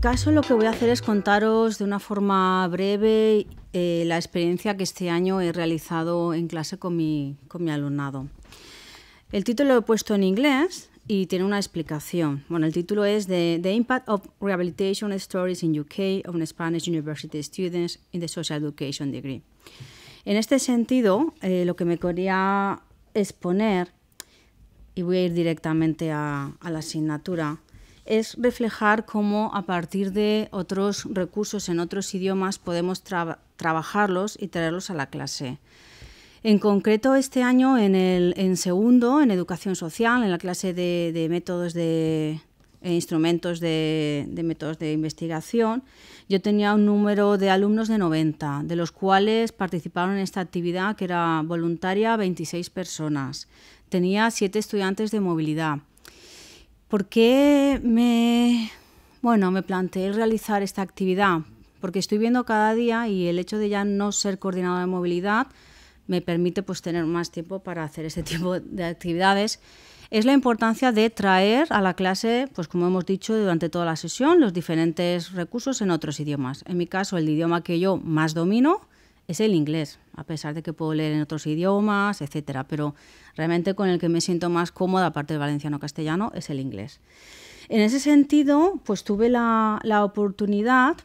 caso lo que voy a hacer es contaros de una forma breve eh, la experiencia que este año he realizado en clase con mi, con mi alumnado. El título lo he puesto en inglés y tiene una explicación. Bueno, el título es The, Impact of Rehabilitation Stories in UK on Spanish University Students in the Social Education Degree. En este sentido, eh, lo que me quería exponer, y voy a ir directamente a, a la asignatura, es reflejar cómo a partir de otros recursos en otros idiomas podemos trabajarlos y traerlos a la clase. En concreto, este año en, el, segundo, en educación social, en la clase de, métodos de, e instrumentos de, métodos de investigación, yo tenía un número de alumnos de 90, de los cuales participaron en esta actividad que era voluntaria 26 personas. Tenía siete estudiantes de movilidad, ¿Por qué me, bueno, me planteé realizar esta actividad? Porque estoy viendo cada día y el hecho de ya no ser coordinadora de movilidad me permite pues, tener más tiempo para hacer este tipo de actividades. Es la importancia de traer a la clase, pues como hemos dicho durante toda la sesión, los diferentes recursos en otros idiomas. En mi caso, el idioma que yo más domino, es el inglés, a pesar de que puedo leer en otros idiomas, etcétera, pero realmente con el que me siento más cómoda, aparte del valenciano-castellano, es el inglés. En ese sentido, pues tuve la, oportunidad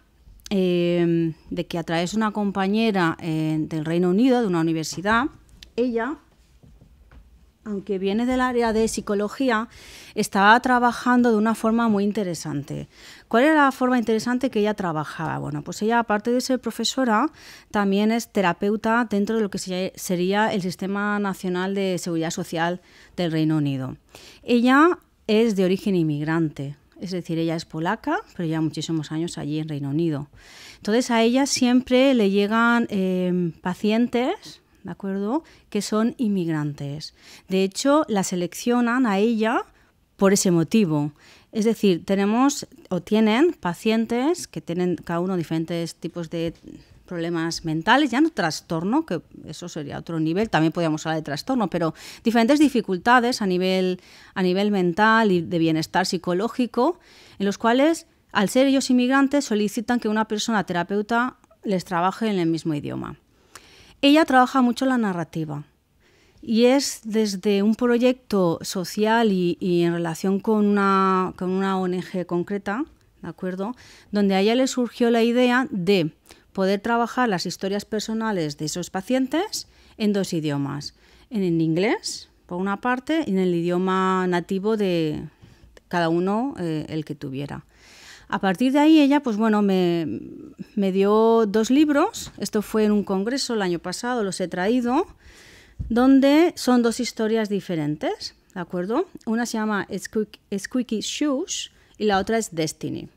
em, de que a través de una compañera eh, del Reino Unido, de una universidad, ella aunque viene del área de psicología, estaba trabajando de una forma muy interesante. ¿Cuál era la forma interesante que ella trabajaba? Bueno, pues ella, aparte de ser profesora, también es terapeuta dentro de lo que sería el Sistema Nacional de Seguridad Social del Reino Unido. Ella es de origen inmigrante, es decir, ella es polaca, pero lleva muchísimos años allí en Reino Unido. Entonces a ella siempre le llegan eh, pacientes acuerdo? Que son inmigrantes. De hecho, la seleccionan a ella por ese motivo. Es decir, tenemos o tienen pacientes que tienen cada uno diferentes tipos de problemas mentales, ya no trastorno, que eso sería otro nivel, también podríamos hablar de trastorno, pero diferentes dificultades a nivel, a nivel mental y de bienestar psicológico, en los cuales, al ser ellos inmigrantes, solicitan que una persona terapeuta les trabaje en el mismo idioma. Ella trabaja mucho la narrativa y es desde un proyecto social y, en relación con una, ONG concreta, ¿de acuerdo? Donde a ella le surgió la idea de poder trabajar las historias personales de esos pacientes en dos idiomas, en inglés, por una parte, y en el idioma nativo de cada uno eh, el que tuviera. A partir de ahí ella, pues bueno, me, me dio dos libros, esto fue en un congreso el año pasado, los he traído, donde son dos historias diferentes, ¿de acuerdo? Una se llama Squeaky Shoes y la otra es Destiny.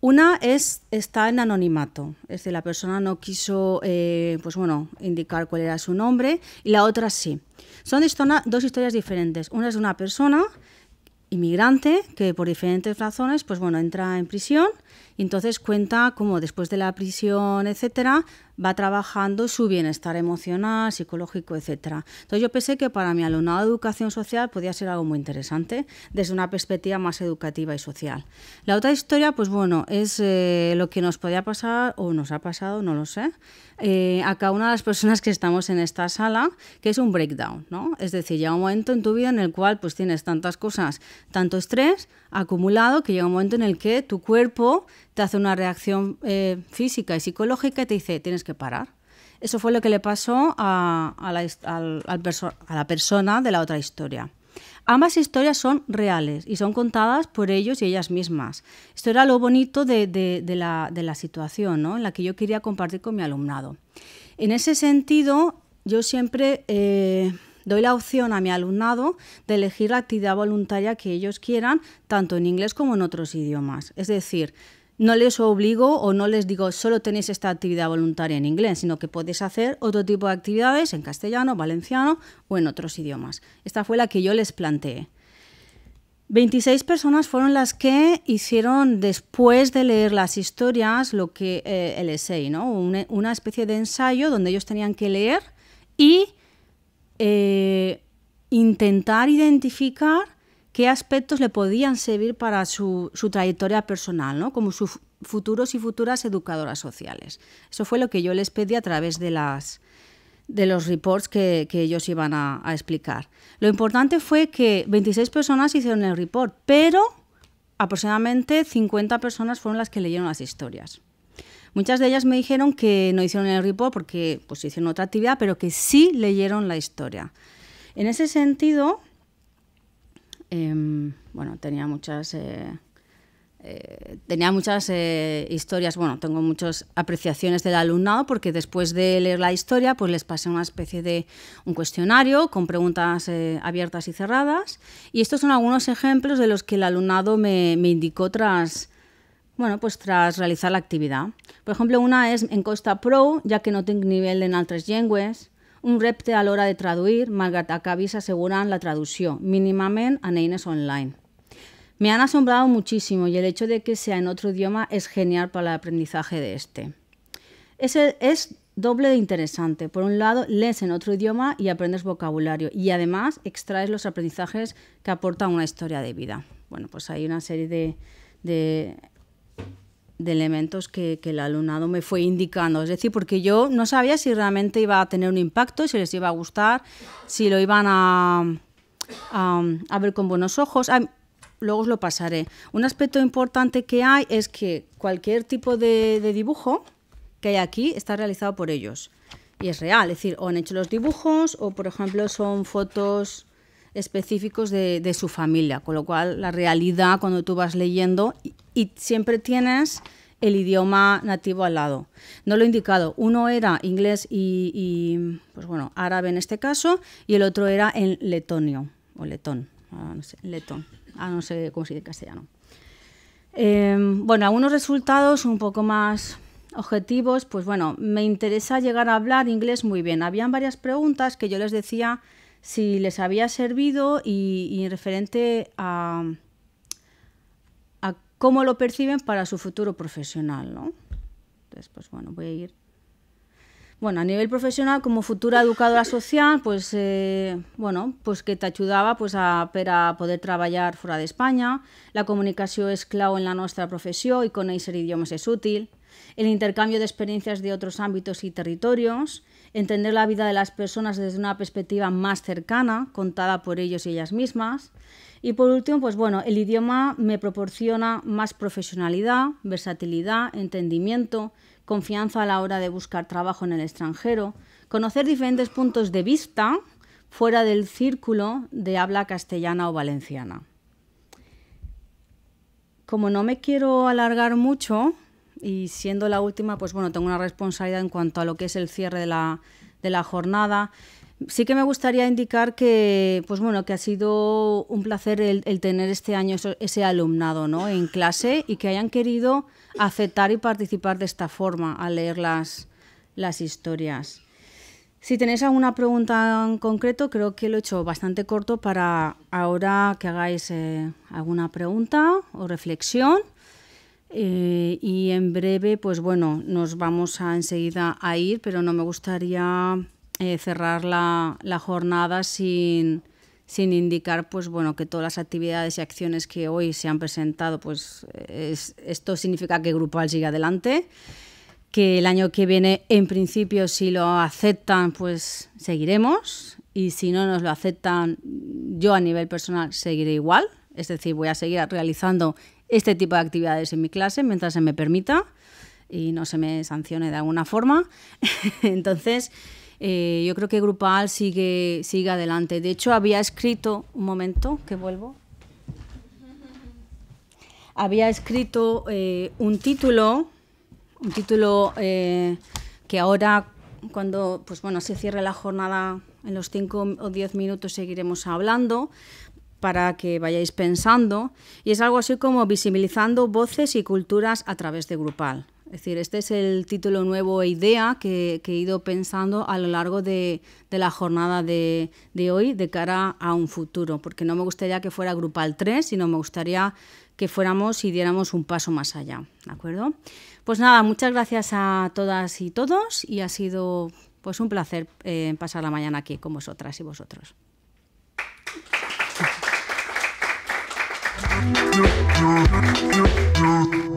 Una es, está en anonimato, es decir, la persona no quiso eh, pues bueno, indicar cuál era su nombre y la otra sí. Son dos historias diferentes. Una es de una persona inmigrante que por diferentes razones pues bueno, entra en prisión entonces cuenta cómo después de la prisión, etcétera, va trabajando su bienestar emocional, psicológico, etcétera. Entonces yo pensé que para mi alumnado de educación social podía ser algo muy interesante desde una perspectiva más educativa y social. La otra historia, pues bueno, es eh, lo que nos podía pasar o nos ha pasado, no lo sé, eh, a cada una de las personas que estamos en esta sala, que es un breakdown, ¿no? Es decir, ya un momento en tu vida en el cual pues tienes tantas cosas, tanto estrés, acumulado que llega un momento en el que tu cuerpo te hace una reacción eh, física y psicológica y te dice tienes que parar. Eso fue lo que le pasó a, la, a la persona de la otra historia. Ambas historias son reales y son contadas por ellos y ellas mismas. Esto era lo bonito de, la, de situación en la que yo quería compartir con mi alumnado. En ese sentido, yo siempre eh, doy la opción a mi alumnado de elegir la actividad voluntaria que ellos quieran, tanto en inglés como en otros idiomas. Es decir, no les obligo o no les digo solo tenéis esta actividad voluntaria en inglés, sino que podéis hacer otro tipo de actividades en castellano, valenciano o en otros idiomas. Esta fue la que yo les planteé. 26 personas fueron las que hicieron, después de leer las historias, lo que eh, el essay, ¿no? una especie de ensayo donde ellos tenían que leer y eh, intentar identificar qué aspectos le podían servir para su, trayectoria personal, como sus futuros y futuras educadoras sociales. Eso fue lo que yo les pedí a través de, los reports que, ellos iban a, a, explicar. Lo importante fue que 26 personas hicieron el report, pero aproximadamente 50 personas fueron las que leyeron las historias. Muchas de ellas me dijeron que no hicieron el report porque pues, hicieron otra actividad, pero que sí leyeron la historia. En ese sentido, em, bueno, tenía muchas... Eh, eh, tenía muchas eh, historias, bueno, tengo muchas apreciaciones del alumnado porque después de leer la historia, pues les pasé una especie de un cuestionario con preguntas abiertas y cerradas. Y estos son algunos ejemplos de los que el alumnado me, me indicó tras, bueno, pues tras realizar la actividad. Por ejemplo, una es en Costa Pro, ya que no tengo nivel en altres llengües, un repte a la hora de traduir, malgrat acabis aseguran la traducción, mínimament a eines online. Me han asombrado muchísimo y el hecho de que sea en otro idioma es genial para el aprendizaje de este. Es, es doble de interesante. Por un lado, lees en otro idioma y aprendes vocabulario y además extraes los aprendizajes que aporta una historia de vida. Bueno, pues hay una serie de de elementos que, el alumnado me fue indicando. Es decir, porque yo no sabía si realmente iba a tener un impacto, si les iba a gustar, si lo iban a, a, ver con buenos ojos. luego os lo pasaré. Un aspecto importante que hay es que cualquier tipo de, dibujo que hay aquí está realizado por ellos. Y es real, es decir, o han hecho los dibujos o, por ejemplo, son fotos específicos de, su familia, con lo cual la realidad cuando tú vas leyendo y siempre tienes el idioma nativo al lado. No lo he indicado, uno era inglés y, pues bueno, árabe en este caso, y el otro era en letonio, o letón, ah, no sé, letón, ah, no sé cómo se dice castellano. Em, bueno, algunos resultados un poco más objetivos, pues bueno, me interesa llegar a hablar inglés muy bien. Habían varias preguntas que yo les decía si les había servido y referente a cómo lo perciben para su futuro profesional. pues bueno, voy a ir. Bueno, a nivel profesional, como futura educadora social, pues eh, bueno, pues que te ayudaba pues, a, poder a poder fuera de España. La comunicación es clave en la profesión y con conocer idiomas es útil. El intercambio de experiencias de otros ámbitos y territorios, entender la vida de las personas desde una perspectiva más cercana, contada por ellos y ellas mismas, y por último, pues bueno, el idioma me proporciona más profesionalidad, versatilidad, entendimiento, confianza a la hora de buscar trabajo en el extranjero, conocer diferentes puntos de vista fuera del círculo de habla castellana o valenciana. Como no me quiero alargar mucho, y siendo la última, pues bueno, tengo una responsabilidad en cuanto a lo que es el cierre de la, de la jornada. Sí que me gustaría indicar que, pues bueno, que ha sido un placer el, tener este año ese alumnado en clase y que hayan querido aceptar y participar de esta forma al leer las, historias. Si tenéis alguna pregunta en concreto, creo que lo he hecho bastante corto para ahora que hagáis eh, alguna pregunta o reflexión. Eh, y en breve, pues bueno, nos vamos a enseguida a ir, pero no me gustaría eh, cerrar la, jornada sin, sin indicar pues bueno que todas las actividades y acciones que hoy se han presentado pues esto significa que Grupal sigue adelante que el año que viene en principio si lo aceptan pues seguiremos y si no nos lo aceptan yo a nivel personal seguiré igual es decir voy a seguir realizando este tipo de actividades en mi clase mientras se me permita y no se me sancione de alguna forma entonces eh, yo creo que Grupal sigue, adelante. De hecho, había escrito, un momento, que vuelvo, había escrito eh, un título, un título eh, que ahora, cuando pues se cierre la jornada, en los cinco o diez minutos seguiremos hablando para que vayáis pensando, y es algo así como visibilizando voces y culturas a través de Grupal. Es decir, este es el título nuevo e idea que, he ido pensando a lo largo de, la jornada de, hoy de cara a un futuro, porque no me gustaría que fuera grupal 3, sino me gustaría que fuéramos y diéramos un paso más allá. ¿De acuerdo? Pues nada, muchas gracias a todas y todos y ha sido pues un placer eh, pasar la mañana aquí con vosotras y vosotros.